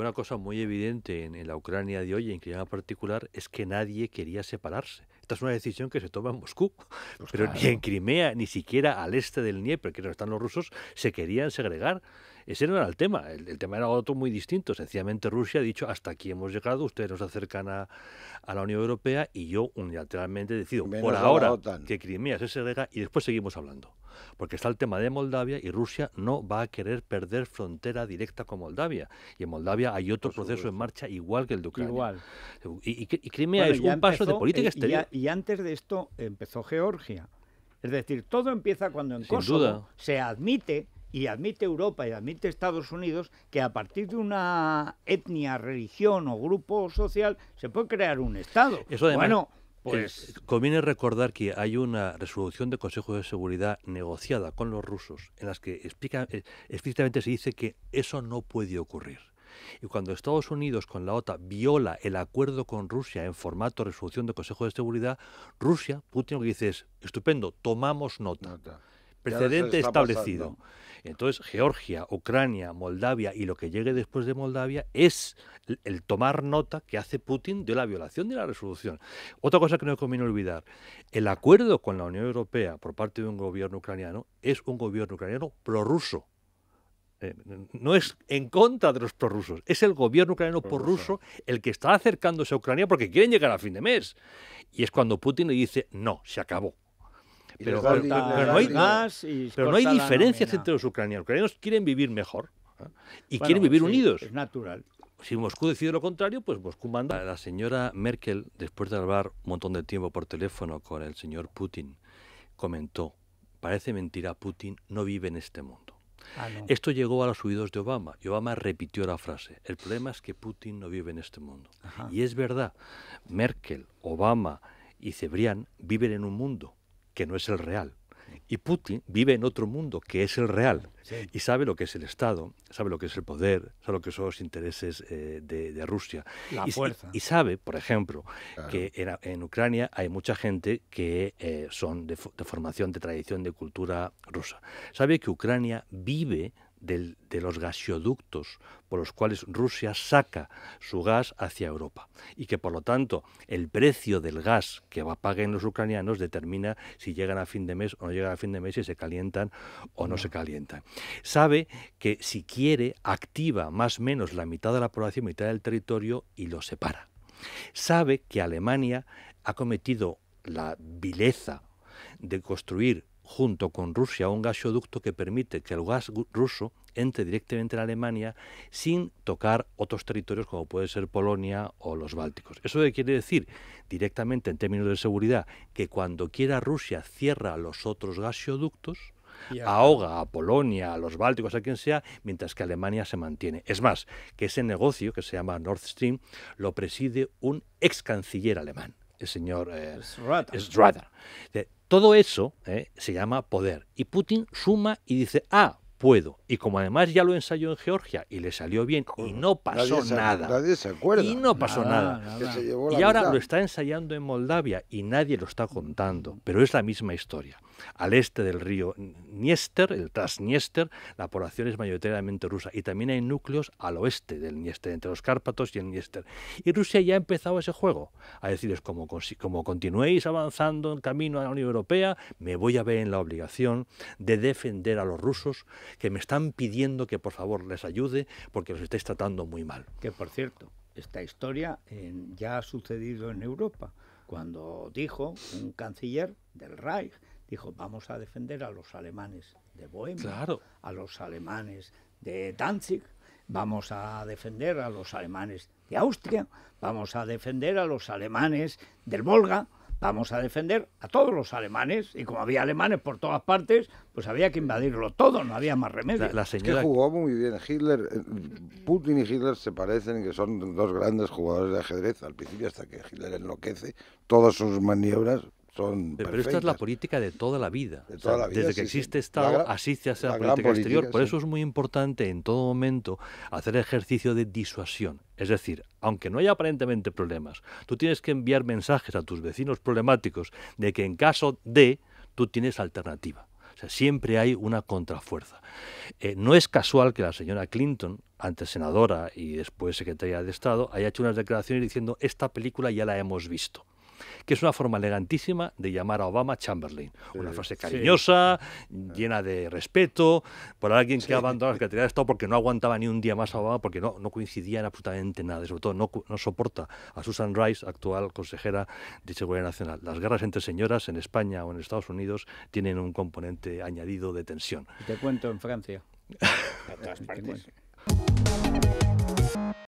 una cosa muy evidente en, la Ucrania de hoy, en Crimea en particular, es que nadie quería separarse. Esta es una decisión que se toma en Moscú, pues pero ni en Crimea, ni siquiera al este del Dnieper, que no están los rusos, se querían segregar. Ese no era el tema, el, tema era otro muy distinto. Sencillamente Rusia ha dicho, hasta aquí hemos llegado, ustedes nos acercan a, la Unión Europea y yo unilateralmente decido por ahora que Crimea se segrega y después seguimos hablando porque está el tema de Moldavia y Rusia no va a querer perder frontera directa con Moldavia. Y en Moldavia hay otro proceso en marcha igual que el de Ucrania. Y, Crimea es un paso de política eh, exterior. Y, antes de esto empezó Georgia. Es decir, todo empieza cuando en Kosovo se admite y admite Europa y admite Estados Unidos que a partir de una etnia, religión o grupo social se puede crear un Estado. Eso además, bueno, pues... conviene recordar que hay una resolución del Consejo de Seguridad negociada con los rusos en las que explica, eh, explícitamente se dice que eso no puede ocurrir. Y cuando Estados Unidos con la OTAN viola el acuerdo con Rusia en formato resolución del Consejo de Seguridad, Rusia, Putin lo que dice es, estupendo, tomamos nota precedente establecido. Entonces, Georgia, Ucrania, Moldavia y lo que llegue después de Moldavia es el tomar nota que hace Putin de la violación de la resolución. Otra cosa que no conviene olvidar, el acuerdo con la Unión Europea por parte de un gobierno ucraniano es un gobierno ucraniano prorruso. Eh, no es en contra de los prorrusos, es el gobierno ucraniano prorruso el que está acercándose a Ucrania porque quieren llegar a fin de mes. Y es cuando Putin le dice, no, se acabó, pero, no hay, pero, no hay, diferencias entre los ucranianos. Los ucranianos quieren vivir mejor ¿eh? y quieren vivir unidos. Es natural. Si Moscú decide lo contrario, pues Moscú manda. La señora Merkel, después de hablar un montón de tiempo por teléfono con el señor Putin, comentó, parece mentira, Putin no vive en este mundo. Ah, Esto llegó a los oídos de Obama y Obama repitió la frase. El problema es que Putin no vive en este mundo. Y es verdad, Merkel, Obama y Cebrián viven en un mundo que no es el real. Y Putin vive en otro mundo que es el real y sabe lo que es el Estado, sabe lo que es el poder, sabe lo que son los intereses eh, de, Rusia. La y, fuerza. y, sabe, por ejemplo, que en, Ucrania hay mucha gente que eh, son de formación, de tradición, de cultura rusa. Sabe que Ucrania vive de los gasoductos por los cuales Rusia saca su gas hacia Europa y que por lo tanto el precio del gas que paguen los ucranianos determina si llegan a fin de mes o no llegan a fin de mes, si se calientan o no, se calientan. Sabe que si quiere activa más o menos la mitad de la población, mitad del territorio y lo separa. Sabe que Alemania ha cometido la vileza de construir junto con Rusia un gasoducto que permite que el gas ruso entre directamente en Alemania sin tocar otros territorios como puede ser Polonia o los Bálticos. ¿Eso quiere decir? Directamente en términos de seguridad, que cuando quiera Rusia cierra los otros gasoductos, ahoga a Polonia, a los Bálticos, a quien sea, mientras que Alemania se mantiene. Es más, que ese negocio, que se llama Nord Stream, lo preside un ex canciller alemán el señor eh, Todo eso eh, se llama poder. Y Putin suma y dice, ah, puedo. Y como además ya lo ensayó en Georgia y le salió bien y no pasó nada. Y no pasó nada. y ahora lo está ensayando en Moldavia y nadie lo está contando, pero es la misma historia. Al este del río Niester, el Transniester, la población es mayoritariamente rusa y también hay núcleos al oeste del niester entre los Cárpatos y el niester Y Rusia ya ha empezado ese juego, a decirles, como, como continuéis avanzando en camino a la Unión Europea, me voy a ver en la obligación de defender a los rusos que me están pidiendo que por favor les ayude porque los estáis tratando muy mal. Que por cierto, esta historia ya ha sucedido en Europa, cuando dijo un canciller del Reich, dijo, vamos a defender a los alemanes de Bohemia, a los alemanes de Danzig, vamos a defender a los alemanes de Austria, vamos a defender a los alemanes del Volga, vamos a defender a todos los alemanes y como había alemanes por todas partes, pues había que invadirlo todo, no había más remedio. La, señora... es que jugó muy bien Hitler, eh, Putin y Hitler se parecen que son dos grandes jugadores de ajedrez, al principio hasta que Hitler enloquece, todas sus maniobras pero, esta es la política de toda la vida. desde que existe Estado, así se hace la, política, exterior. Por eso es muy importante en todo momento hacer ejercicio de disuasión. Es decir, aunque no haya aparentemente problemas, tú tienes que enviar mensajes a tus vecinos problemáticos de que en caso de, tú tienes alternativa. O sea, siempre hay una contrafuerza. Eh, no es casual que la señora Clinton, antes senadora y después secretaria de Estado, haya hecho unas declaraciones diciendo esta película ya la hemos visto que es una forma elegantísima de llamar a Obama Chamberlain. una frase cariñosa, llena de respeto, por alguien que ha abandonado la Secretaría de Estado porque no aguantaba ni un día más a Obama, porque no, no coincidía en absolutamente nada, sobre todo no, soporta a Susan Rice, actual consejera de Seguridad Nacional. Las guerras entre señoras en España o en Estados Unidos tienen un componente añadido de tensión. Te cuento en Francia.